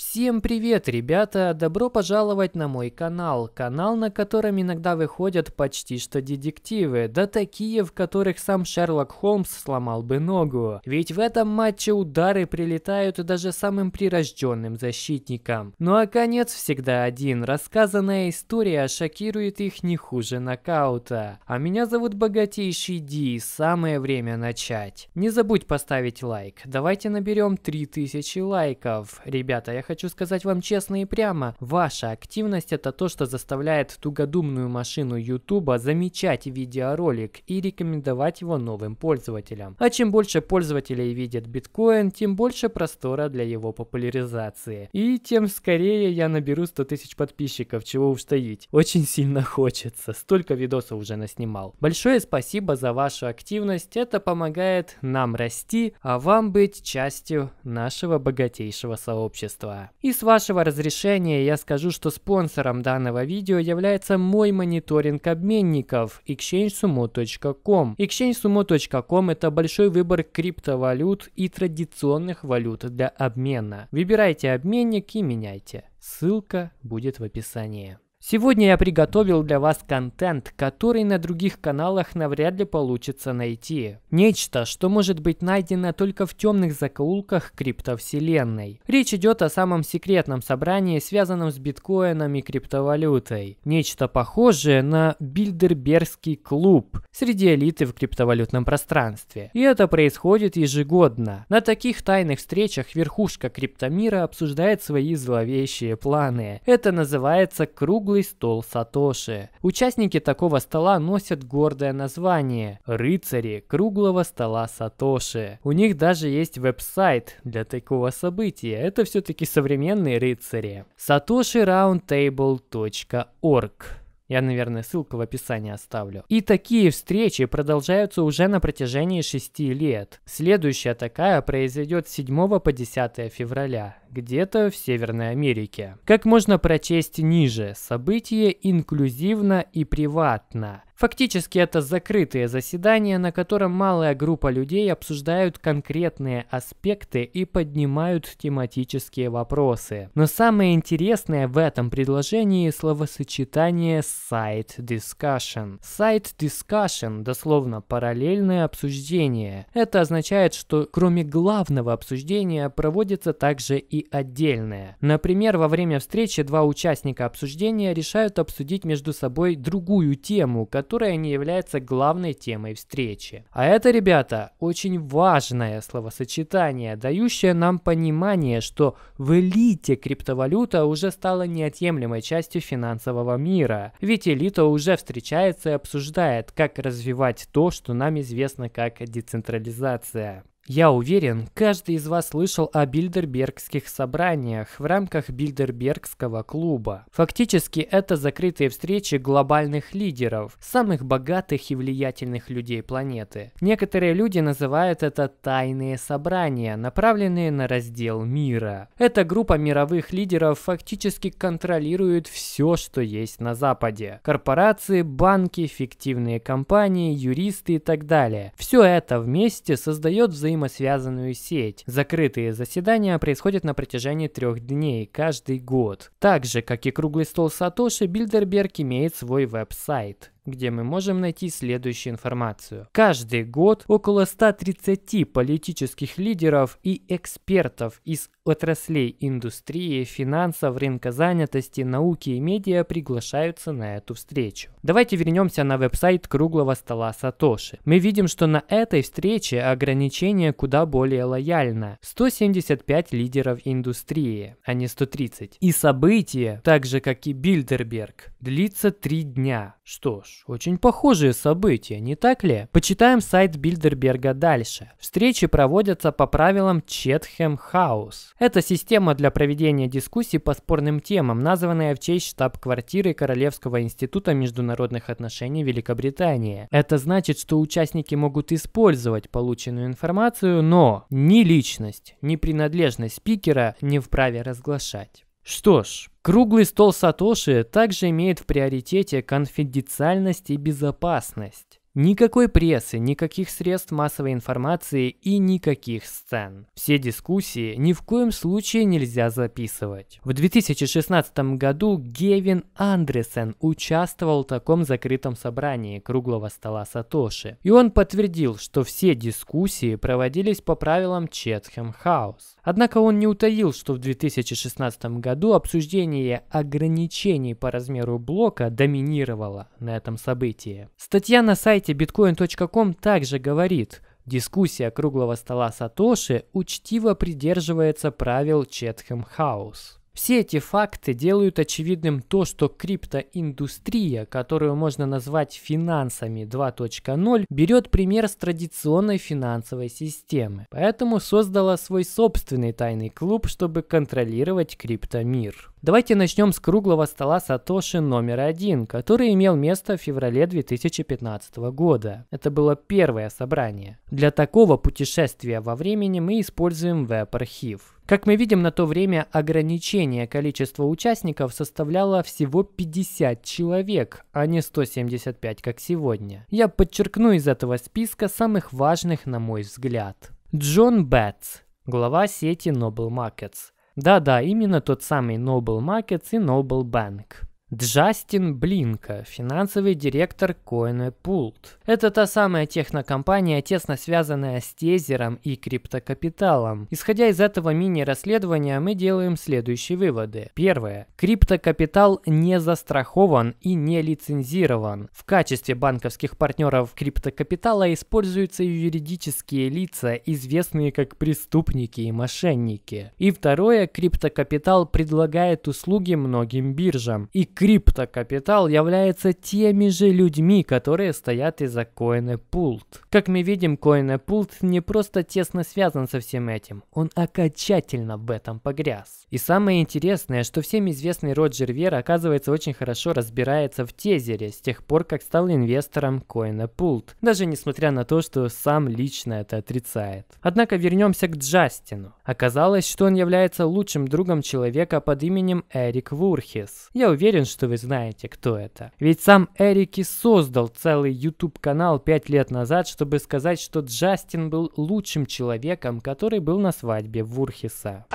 Всем привет, ребята! Добро пожаловать на мой канал. Канал, на котором иногда выходят почти что детективы, да такие, в которых сам Шерлок Холмс сломал бы ногу. Ведь в этом матче удары прилетают даже самым прирожденным защитникам. Ну а конец всегда один. Рассказанная история шокирует их не хуже нокаута. А меня зовут Богатейший Ди, самое время начать. Не забудь поставить лайк. Давайте наберем 3000 лайков. Ребята, я Хочу сказать вам честно и прямо, ваша активность это то, что заставляет тугодумную машину YouTube замечать видеоролик и рекомендовать его новым пользователям. А чем больше пользователей видят биткоин, тем больше простора для его популяризации. И тем скорее я наберу 100 тысяч подписчиков, чего уж таить. Очень сильно хочется, столько видосов уже наснимал. Большое спасибо за вашу активность, это помогает нам расти, а вам быть частью нашего богатейшего сообщества видео. И с вашего разрешения я скажу, что спонсором данного видео является мой мониторинг обменников exchangesumo.com. exchangesumo.com это большой выбор криптовалют и традиционных валют для обмена. Выбирайте обменник и меняйте. Ссылка будет в описании. Сегодня я приготовил для вас контент, который на других каналах навряд ли получится найти. Нечто, что может быть найдено только в темных закоулках криптовселенной. Речь идет о самом секретном собрании, связанном с биткоином и криптовалютой. Нечто похожее на Бильдербергский клуб среди элиты в криптовалютном пространстве. И это происходит ежегодно. На таких тайных встречах верхушка криптомира обсуждает свои зловещие планы. Это называется круг круглый стол Сатоши. Участники такого стола носят гордое название – «Рыцари круглого стола Сатоши». У них даже есть веб-сайт для такого события. Это все-таки современные рыцари. satoshi.roundtable.org я, наверное, ссылку в описании оставлю. И такие встречи продолжаются уже на протяжении шести лет. Следующая такая произойдет с 7 по 10 февраля, где-то в Северной Америке. Как можно прочесть ниже, событие инклюзивно и приватно. Фактически это закрытое заседание, на котором малая группа людей обсуждают конкретные аспекты и поднимают тематические вопросы. Но самое интересное в этом предложении словосочетание «site discussion». «Site discussion» дословно параллельное обсуждение. Это означает, что кроме главного обсуждения проводится также и отдельное. Например, во время встречи два участника обсуждения решают обсудить между собой другую тему, которая которая не является главной темой встречи. А это, ребята, очень важное словосочетание, дающее нам понимание, что в элите криптовалюта уже стала неотъемлемой частью финансового мира. Ведь элита уже встречается и обсуждает, как развивать то, что нам известно как децентрализация. Я уверен, каждый из вас слышал о билдербергских собраниях в рамках билдербергского клуба. Фактически это закрытые встречи глобальных лидеров, самых богатых и влиятельных людей планеты. Некоторые люди называют это тайные собрания, направленные на раздел мира. Эта группа мировых лидеров фактически контролирует все, что есть на Западе. Корпорации, банки, фиктивные компании, юристы и так далее. Все это вместе создает взаимодействие взаимосвязанную сеть. Закрытые заседания происходят на протяжении трех дней каждый год. Так же, как и круглый стол Сатоши, Билдерберг имеет свой веб-сайт где мы можем найти следующую информацию. Каждый год около 130 политических лидеров и экспертов из отраслей индустрии, финансов, рынка занятости, науки и медиа приглашаются на эту встречу. Давайте вернемся на веб-сайт круглого стола Сатоши. Мы видим, что на этой встрече ограничение куда более лояльно. 175 лидеров индустрии, а не 130. И событие, так же как и Билдерберг, длится 3 дня. Что ж, очень похожие события, не так ли? Почитаем сайт Билдерберга дальше. Встречи проводятся по правилам Четхэм Хаус. Это система для проведения дискуссий по спорным темам, названная в честь штаб-квартиры Королевского института международных отношений Великобритании. Это значит, что участники могут использовать полученную информацию, но ни личность, ни принадлежность спикера не вправе разглашать. Что ж, круглый стол Сатоши также имеет в приоритете конфиденциальность и безопасность. Никакой прессы, никаких средств массовой информации и никаких сцен. Все дискуссии ни в коем случае нельзя записывать. В 2016 году Гевин Андресен участвовал в таком закрытом собрании круглого стола Сатоши. И он подтвердил, что все дискуссии проводились по правилам Четхэм Хаус. Однако он не утаил, что в 2016 году обсуждение ограничений по размеру блока доминировало на этом событии. Статья на сайте сайте bitcoin.com также говорит, дискуссия круглого стола Сатоши учтиво придерживается правил Четхэм Хаус. Все эти факты делают очевидным то, что криптоиндустрия, которую можно назвать финансами 2.0, берет пример с традиционной финансовой системы. Поэтому создала свой собственный тайный клуб, чтобы контролировать криптомир. Давайте начнем с круглого стола Сатоши номер один, который имел место в феврале 2015 года. Это было первое собрание. Для такого путешествия во времени мы используем веб-архив. Как мы видим, на то время ограничение количества участников составляло всего 50 человек, а не 175, как сегодня. Я подчеркну из этого списка самых важных, на мой взгляд. Джон Бэтс, глава сети Noble Markets. Да-да, именно тот самый Noble Markets и Noble Bank. Джастин Блинка, финансовый директор Coin Pult. Это та самая технокомпания, тесно связанная с тезером и криптокапиталом. Исходя из этого мини-расследования, мы делаем следующие выводы. Первое. Криптокапитал не застрахован и не лицензирован. В качестве банковских партнеров криптокапитала используются юридические лица, известные как преступники и мошенники. И второе. Криптокапитал предлагает услуги многим биржам. И криптокапитал являются теми же людьми, которые стоят и за CoinPult. Как мы видим, CoinPult не просто тесно связан со всем этим, он окончательно в этом погряз. И самое интересное, что всем известный Роджер Вер оказывается очень хорошо разбирается в тезере с тех пор, как стал инвестором CoinPult, даже несмотря на то, что сам лично это отрицает. Однако вернемся к Джастину. Оказалось, что он является лучшим другом человека под именем Эрик Вурхис. Я уверен, что вы знаете, кто это. Ведь сам Эрики создал целый YouTube-канал 5 лет назад, чтобы сказать, что Джастин был лучшим человеком, который был на свадьбе в Урхиса.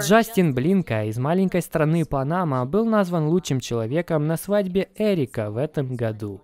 Джастин Блинка из маленькой страны Панама был назван лучшим человеком на свадьбе Эрика в этом году.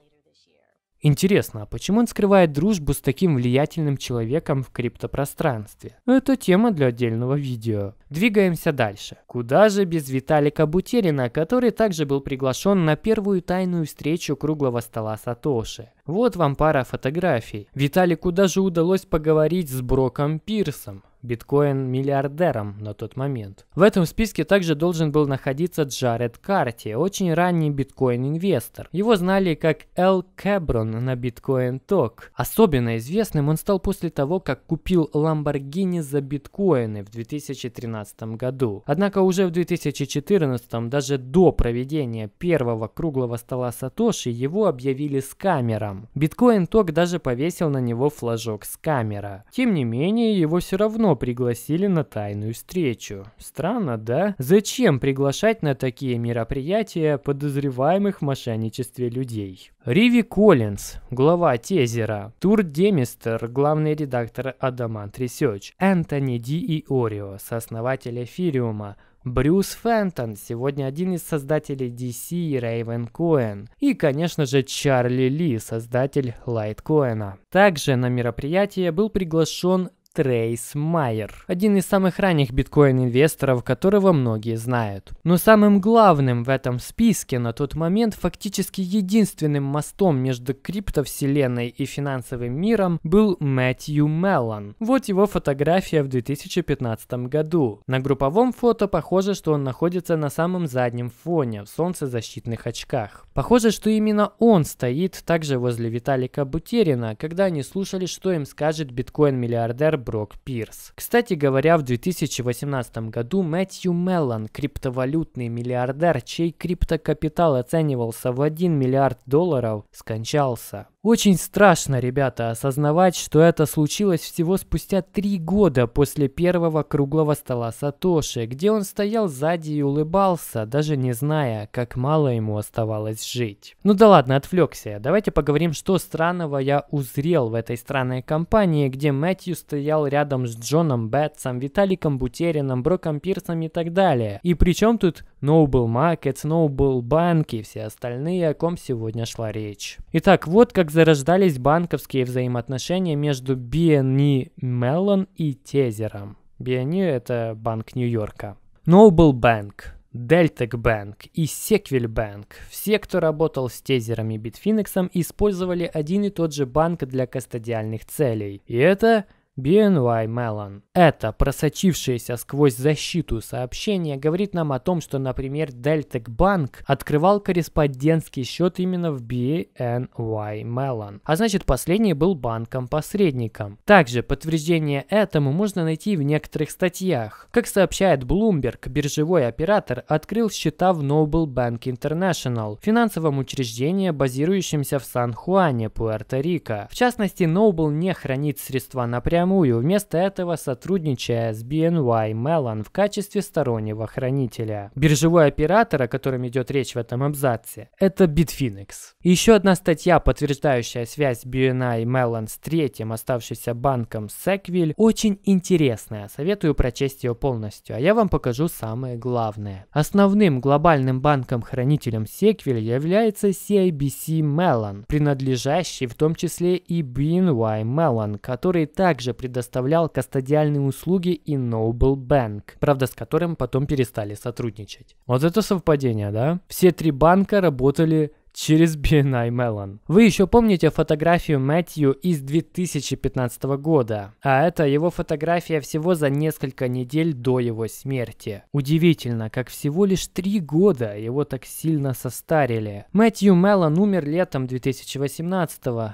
Интересно, а почему он скрывает дружбу с таким влиятельным человеком в криптопространстве? Это тема для отдельного видео. Двигаемся дальше. Куда же без Виталика Бутерина, который также был приглашен на первую тайную встречу круглого стола Сатоши. Вот вам пара фотографий. Виталику даже удалось поговорить с Броком Пирсом биткоин-миллиардером на тот момент. В этом списке также должен был находиться Джаред Карти, очень ранний биткоин-инвестор. Его знали как Эл Кэброн на биткоин ток. Особенно известным он стал после того, как купил Ламборгини за биткоины в 2013 2012 году. Однако уже в 2014, даже до проведения первого круглого стола Сатоши, его объявили скамером. Биткоин Ток даже повесил на него флажок скамера. Тем не менее, его все равно пригласили на тайную встречу. Странно, да? Зачем приглашать на такие мероприятия подозреваемых в мошенничестве людей? Риви Коллинз, глава Тезера, Тур Демистер, главный редактор Адамант Research, Энтони Ди и Орио сооснователь основатель эфириума, Брюс Фентон, сегодня один из создателей DC и Raven Coin, и, конечно же, Чарли Ли, создатель Лайткоина. Также на мероприятие был приглашен Трейс Майер, один из самых ранних биткоин-инвесторов, которого многие знают. Но самым главным в этом списке на тот момент фактически единственным мостом между криптовселенной и финансовым миром был Мэтью Меллон. Вот его фотография в 2015 году. На групповом фото похоже, что он находится на самом заднем фоне, в солнцезащитных очках. Похоже, что именно он стоит также возле Виталика Бутерина, когда они слушали, что им скажет биткоин-миллиардер Брок Пирс. Кстати говоря, в 2018 году Мэтью Меллон, криптовалютный миллиардер, чей криптокапитал оценивался в 1 миллиард долларов, скончался. Очень страшно, ребята, осознавать, что это случилось всего спустя три года после первого круглого стола Сатоши, где он стоял сзади и улыбался, даже не зная, как мало ему оставалось жить. Ну да ладно, отвлекся. Давайте поговорим, что странного я узрел в этой странной компании, где Мэтью стоял стоял рядом с Джоном Бэтсом, Виталиком Бутерином, Броком Пирсом и так далее. И причем тут Noble Markets, Noble Bank и все остальные, о ком сегодня шла речь. Итак, вот как зарождались банковские взаимоотношения между BNE Mellon и Тезером. BNE – это банк Нью-Йорка. Noble Bank Deltec Bank и Sequel Bank. Все, кто работал с тезерами и Bitfinex, использовали один и тот же банк для кастодиальных целей. И это BNY Mellon. Это просочившееся сквозь защиту сообщение говорит нам о том, что, например, Deltek Bank открывал корреспондентский счет именно в BNY Mellon, а значит последний был банком-посредником. Также подтверждение этому можно найти в некоторых статьях. Как сообщает Bloomberg, биржевой оператор открыл счета в Noble Bank International, финансовом учреждении, базирующемся в Сан-Хуане, Пуэрто-Рико. В частности, Noble не хранит средства напрямую напрямую, вместо этого сотрудничая с BNY Mellon в качестве стороннего хранителя. Биржевой оператор, о котором идет речь в этом абзаце, это Bitfinex. Еще одна статья, подтверждающая связь BNY Mellon с третьим оставшимся банком Sequil, очень интересная, советую прочесть ее полностью, а я вам покажу самое главное. Основным глобальным банком-хранителем Sequil является CIBC Mellon, принадлежащий в том числе и BNY Mellon, который также предоставлял кастодиальные услуги и Noble Bank, правда с которым потом перестали сотрудничать. Вот это совпадение, да? Все три банка работали через BNI Mellon. Вы еще помните фотографию Мэтью из 2015 года, а это его фотография всего за несколько недель до его смерти. Удивительно, как всего лишь три года его так сильно состарили. Мэтью Меллон умер летом 2018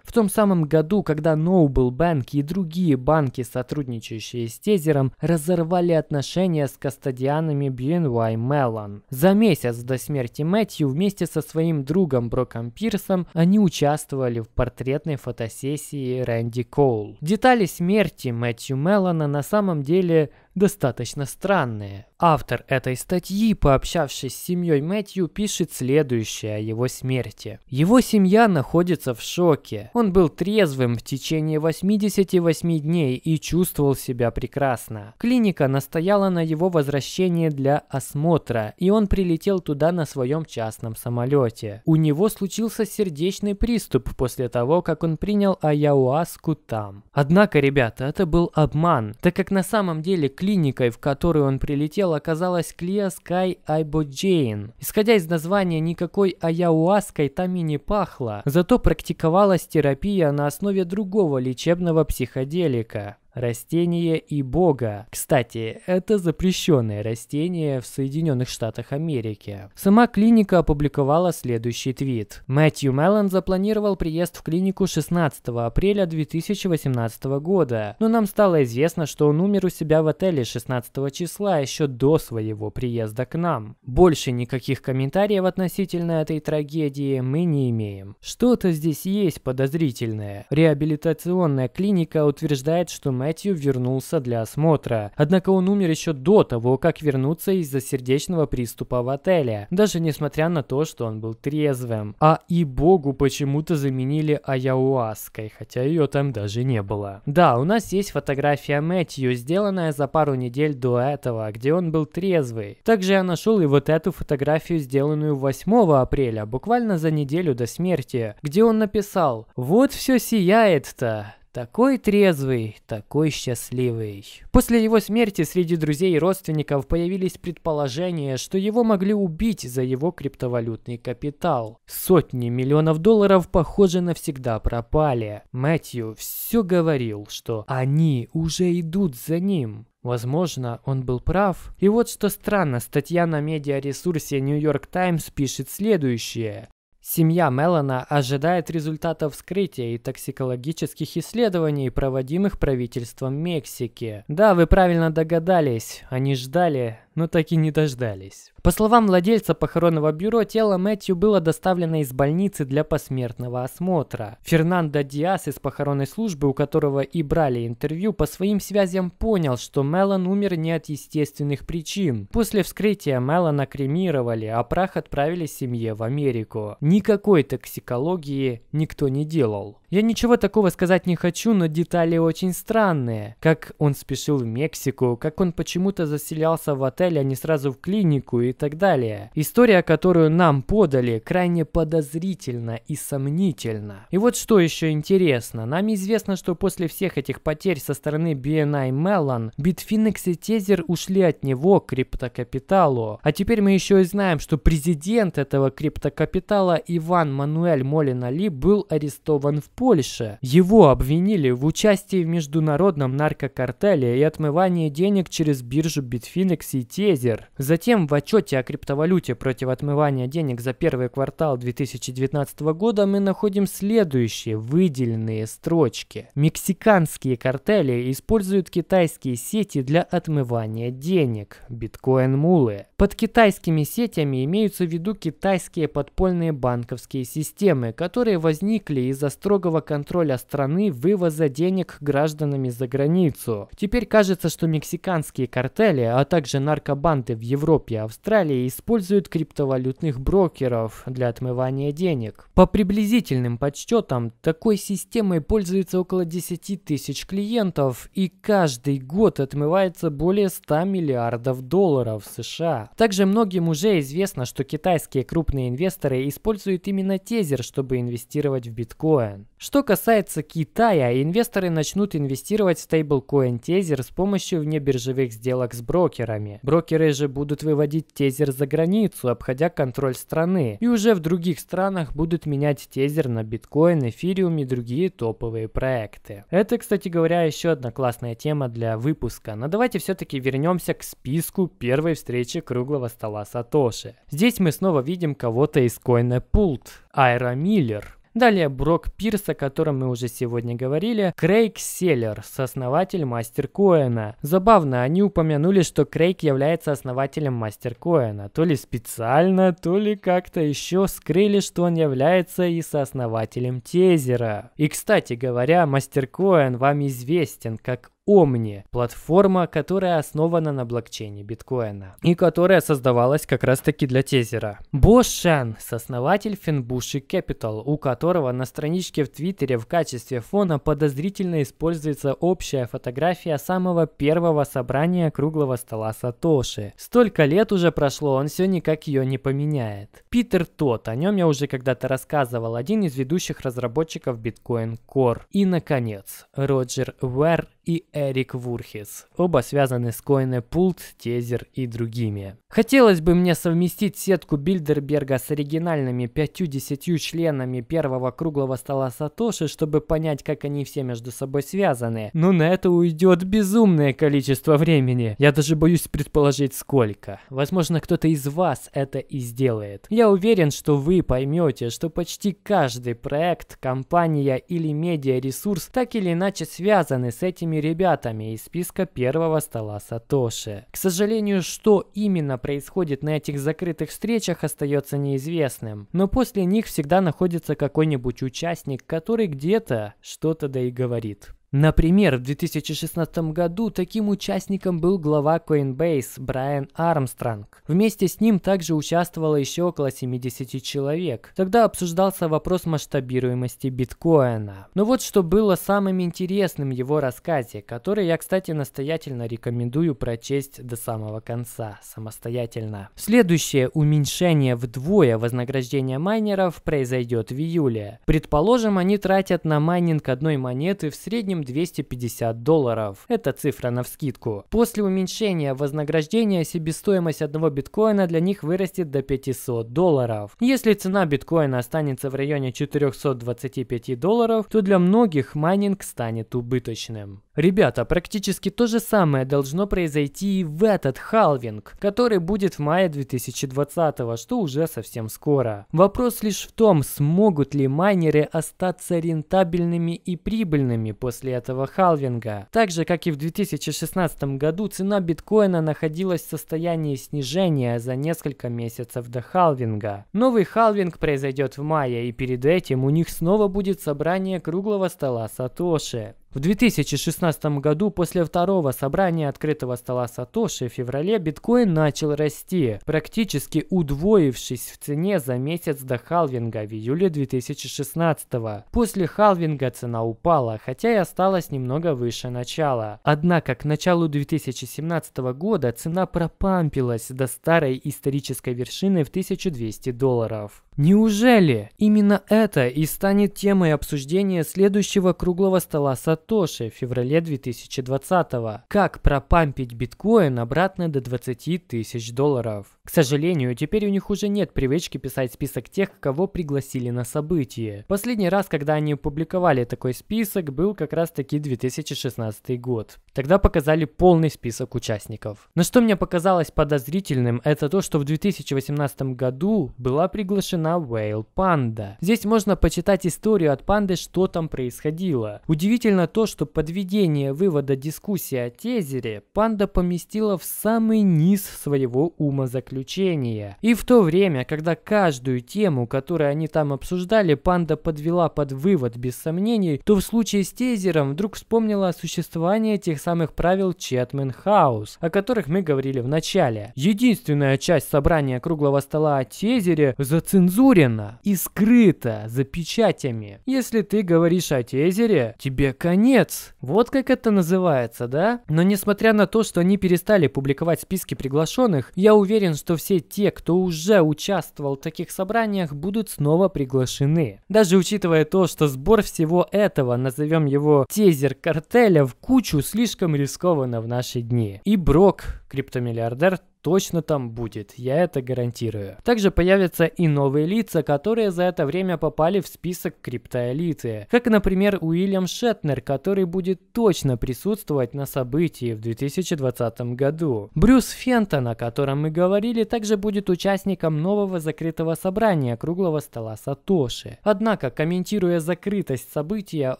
в том самом году, когда Noble Bank и другие банки, сотрудничающие с Тезером, разорвали отношения с кастодианами BNY Mellon. За месяц до смерти Мэтью вместе со своим другом Броком Пирсом, они участвовали в портретной фотосессии Рэнди Коул. Детали смерти Мэтью Меллона на самом деле достаточно странные. Автор этой статьи, пообщавшись с семьей Мэтью, пишет следующее о его смерти. Его семья находится в шоке. Он был трезвым в течение 88 дней и чувствовал себя прекрасно. Клиника настояла на его возвращении для осмотра, и он прилетел туда на своем частном самолете. У него случился сердечный приступ после того, как он принял аяуаску там. Однако, ребята, это был обман, так как на самом деле клиникой, в которую он прилетел, оказалась Клия Скай Айбоджейн. Исходя из названия, никакой аяуаской там и не пахло, зато практиковалась терапия на основе другого лечебного психоделика растение и бога. Кстати, это запрещенное растение в Соединенных Штатах Америки. Сама клиника опубликовала следующий твит. Мэтью Меллон запланировал приезд в клинику 16 апреля 2018 года, но нам стало известно, что он умер у себя в отеле 16 числа еще до своего приезда к нам. Больше никаких комментариев относительно этой трагедии мы не имеем. Что-то здесь есть подозрительное. Реабилитационная клиника утверждает, что Мэтью вернулся для осмотра. Однако он умер еще до того, как вернуться из-за сердечного приступа в отеле, даже несмотря на то, что он был трезвым. А и богу почему-то заменили аяуаской, хотя ее там даже не было. Да, у нас есть фотография Мэтью, сделанная за пару недель до этого, где он был трезвый. Также я нашел и вот эту фотографию, сделанную 8 апреля, буквально за неделю до смерти, где он написал «Вот все сияет-то». Такой трезвый, такой счастливый. После его смерти среди друзей и родственников появились предположения, что его могли убить за его криптовалютный капитал. Сотни миллионов долларов, похоже, навсегда пропали. Мэтью все говорил, что они уже идут за ним. Возможно, он был прав. И вот что странно, статья на медиаресурсе New York Times пишет следующее. Семья Мелана ожидает результата вскрытия и токсикологических исследований, проводимых правительством Мексики. Да, вы правильно догадались, они ждали но так и не дождались. По словам владельца похоронного бюро, тело Мэтью было доставлено из больницы для посмертного осмотра. Фернандо Диас из похоронной службы, у которого и брали интервью, по своим связям понял, что Мелон умер не от естественных причин. После вскрытия Мелона кремировали, а прах отправили семье в Америку. Никакой токсикологии никто не делал. Я ничего такого сказать не хочу, но детали очень странные. Как он спешил в Мексику, как он почему-то заселялся в отель, а не сразу в клинику и так далее. История, которую нам подали, крайне подозрительна и сомнительна. И вот что еще интересно. Нам известно, что после всех этих потерь со стороны BNI Mellon, Bitfinex и Тезер ушли от него к криптокапиталу. А теперь мы еще и знаем, что президент этого криптокапитала Иван Мануэль Молина Ли был арестован в Польши. Его обвинили в участии в международном наркокартеле и отмывании денег через биржу Bitfinex и Тезер. Затем в отчете о криптовалюте против отмывания денег за первый квартал 2019 года мы находим следующие выделенные строчки. Мексиканские картели используют китайские сети для отмывания денег, биткоин-мулы. Под китайскими сетями имеются в виду китайские подпольные банковские системы, которые возникли из-за строгого контроля страны вывоза денег гражданами за границу. Теперь кажется, что мексиканские картели, а также наркобанды в Европе и Австралии используют криптовалютных брокеров для отмывания денег. По приблизительным подсчетам, такой системой пользуется около 10 тысяч клиентов и каждый год отмывается более 100 миллиардов долларов США. Также многим уже известно, что китайские крупные инвесторы используют именно тезер, чтобы инвестировать в биткоин. Что касается Китая, инвесторы начнут инвестировать в стейблкоин Тезер с помощью внебиржевых сделок с брокерами. Брокеры же будут выводить Тезер за границу, обходя контроль страны, и уже в других странах будут менять Тезер на биткоин, эфириум и другие топовые проекты. Это, кстати говоря, еще одна классная тема для выпуска, но давайте все-таки вернемся к списку первой встречи круглого стола Сатоши. Здесь мы снова видим кого-то из CoinPult, Айра Миллер. Далее Брок Пирс, о котором мы уже сегодня говорили, Крейг Селлер, сооснователь Мастер Коэна. Забавно, они упомянули, что Крейг является основателем Мастер Коэна. То ли специально, то ли как-то еще скрыли, что он является и сооснователем Тезера. И, кстати говоря, Мастер Коэн вам известен как Omni, платформа, которая основана на блокчейне биткоина и которая создавалась как раз-таки для тезера. Бо Шен, сооснователь Финбуши Capital, у которого на страничке в Твиттере в качестве фона подозрительно используется общая фотография самого первого собрания круглого стола Сатоши. Столько лет уже прошло, он все никак ее не поменяет. Питер Тот, о нем я уже когда-то рассказывал, один из ведущих разработчиков Bitcoin Core. И, наконец, Роджер Уэр и Эрик Вурхис. Оба связаны с CoinPult, Тезер и другими. Хотелось бы мне совместить сетку Бильдерберга с оригинальными 5-10 членами первого круглого стола Сатоши, чтобы понять, как они все между собой связаны. Но на это уйдет безумное количество времени. Я даже боюсь предположить сколько. Возможно, кто-то из вас это и сделает. Я уверен, что вы поймете, что почти каждый проект, компания или медиаресурс так или иначе связаны с этими ребятами ребятами из списка первого стола Сатоши. К сожалению, что именно происходит на этих закрытых встречах остается неизвестным, но после них всегда находится какой-нибудь участник, который где-то что-то да и говорит. Например, в 2016 году таким участником был глава Coinbase Брайан Армстронг. Вместе с ним также участвовало еще около 70 человек. Тогда обсуждался вопрос масштабируемости биткоина. Но вот что было самым интересным в его рассказе, который я, кстати, настоятельно рекомендую прочесть до самого конца, самостоятельно. Следующее уменьшение вдвое вознаграждения майнеров произойдет в июле. Предположим, они тратят на майнинг одной монеты в среднем чем 250 долларов. Это цифра на вскидку. После уменьшения вознаграждения себестоимость одного биткоина для них вырастет до 500 долларов. Если цена биткоина останется в районе 425 долларов, то для многих майнинг станет убыточным. Ребята, практически то же самое должно произойти и в этот халвинг, который будет в мае 2020, что уже совсем скоро. Вопрос лишь в том, смогут ли майнеры остаться рентабельными и прибыльными после после этого халвинга. Так же, как и в 2016 году, цена биткоина находилась в состоянии снижения за несколько месяцев до халвинга. Новый халвинг произойдет в мае, и перед этим у них снова будет собрание круглого стола Сатоши. В 2016 году после второго собрания открытого стола Сатоши в феврале биткоин начал расти, практически удвоившись в цене за месяц до халвинга в июле 2016. После халвинга цена упала, хотя и осталась немного выше начала. Однако к началу 2017 года цена пропампилась до старой исторической вершины в 1200 долларов. Неужели именно это и станет темой обсуждения следующего круглого стола Сатоши в феврале 2020 -го? Как пропампить биткоин обратно до 20 тысяч долларов? К сожалению, теперь у них уже нет привычки писать список тех, кого пригласили на событие. Последний раз, когда они опубликовали такой список, был как раз таки 2016 год. Тогда показали полный список участников. Но что мне показалось подозрительным, это то, что в 2018 году была приглашена на Whale Panda. Здесь можно почитать историю от панды, что там происходило. Удивительно то, что подведение вывода дискуссии о тезере панда поместила в самый низ своего умозаключения. И в то время, когда каждую тему, которую они там обсуждали, панда подвела под вывод без сомнений, то в случае с тезером вдруг вспомнила о существовании тех самых правил Четмен Хаус, о которых мы говорили в начале. Единственная часть собрания круглого стола о тезере зацензурирована нецензурено и скрыто за печатями. Если ты говоришь о тезере, тебе конец. Вот как это называется, да? Но несмотря на то, что они перестали публиковать списки приглашенных, я уверен, что все те, кто уже участвовал в таких собраниях, будут снова приглашены. Даже учитывая то, что сбор всего этого, назовем его тезер картеля, в кучу слишком рискованно в наши дни. И Брок, криптомиллиардер, точно там будет, я это гарантирую. Также появятся и новые лица, которые за это время попали в список криптоэлиты, как, например, Уильям Шетнер, который будет точно присутствовать на событии в 2020 году. Брюс Фентон, о котором мы говорили, также будет участником нового закрытого собрания круглого стола Сатоши. Однако, комментируя закрытость события,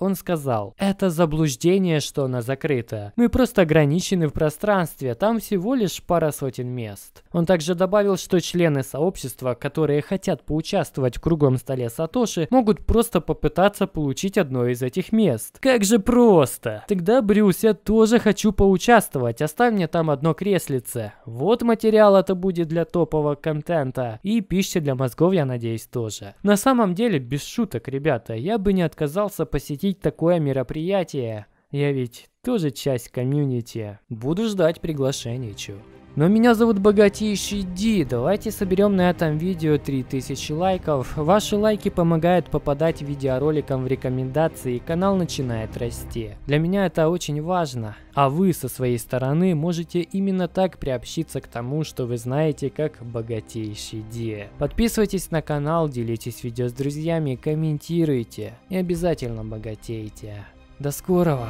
он сказал, «Это заблуждение, что она закрыта. Мы просто ограничены в пространстве, там всего лишь пара сотен мест. Он также добавил, что члены сообщества, которые хотят поучаствовать в круглом столе Сатоши, могут просто попытаться получить одно из этих мест. Как же просто! Тогда, Брюс, я тоже хочу поучаствовать, оставь мне там одно креслице. Вот материал это будет для топового контента. И пища для мозгов, я надеюсь, тоже. На самом деле, без шуток, ребята, я бы не отказался посетить такое мероприятие. Я ведь тоже часть комьюнити. Буду ждать приглашений, чё. Но меня зовут Богатейший Ди, давайте соберем на этом видео 3000 лайков. Ваши лайки помогают попадать видеороликам в рекомендации и канал начинает расти. Для меня это очень важно. А вы со своей стороны можете именно так приобщиться к тому, что вы знаете как Богатейший Ди. Подписывайтесь на канал, делитесь видео с друзьями, комментируйте и обязательно богатейте. До скорого!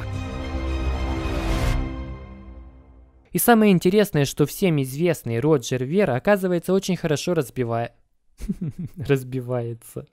И самое интересное, что всем известный Роджер Вер, оказывается, очень хорошо разбивает... Разбивается.